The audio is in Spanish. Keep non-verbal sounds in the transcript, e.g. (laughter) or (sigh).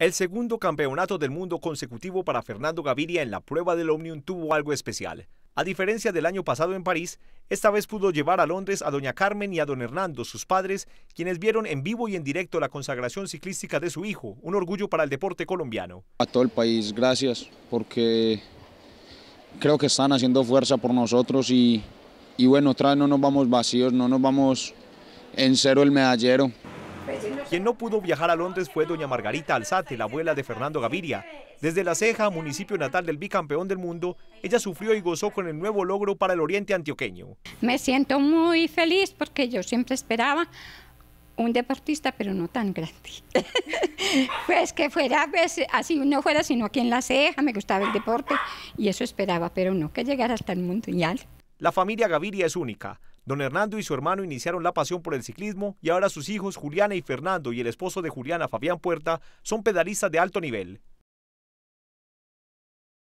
El segundo campeonato del mundo consecutivo para Fernando Gaviria en la prueba del Omnium tuvo algo especial. A diferencia del año pasado en París, esta vez pudo llevar a Londres a doña Carmen y a don Hernando, sus padres, quienes vieron en vivo y en directo la consagración ciclística de su hijo, un orgullo para el deporte colombiano. A todo el país, gracias, porque creo que están haciendo fuerza por nosotros y, bueno, otra vez no nos vamos vacíos, no nos vamos en cero el medallero. Quien no pudo viajar a Londres fue doña Margarita Alzate, la abuela de Fernando Gaviria. Desde La Ceja, municipio natal del bicampeón del mundo, ella sufrió y gozó con el nuevo logro para el oriente antioqueño. Me siento muy feliz porque yo siempre esperaba un deportista, pero no tan grande. (laughs) pues que fuera, pues, así no fuera sino aquí en La Ceja, me gustaba el deporte y eso esperaba, pero no que llegara hasta el mundial. La familia Gaviria es única. Don Hernando y su hermano iniciaron la pasión por el ciclismo y ahora sus hijos Juliana y Fernando y el esposo de Juliana, Fabián Puerta, son pedalistas de alto nivel.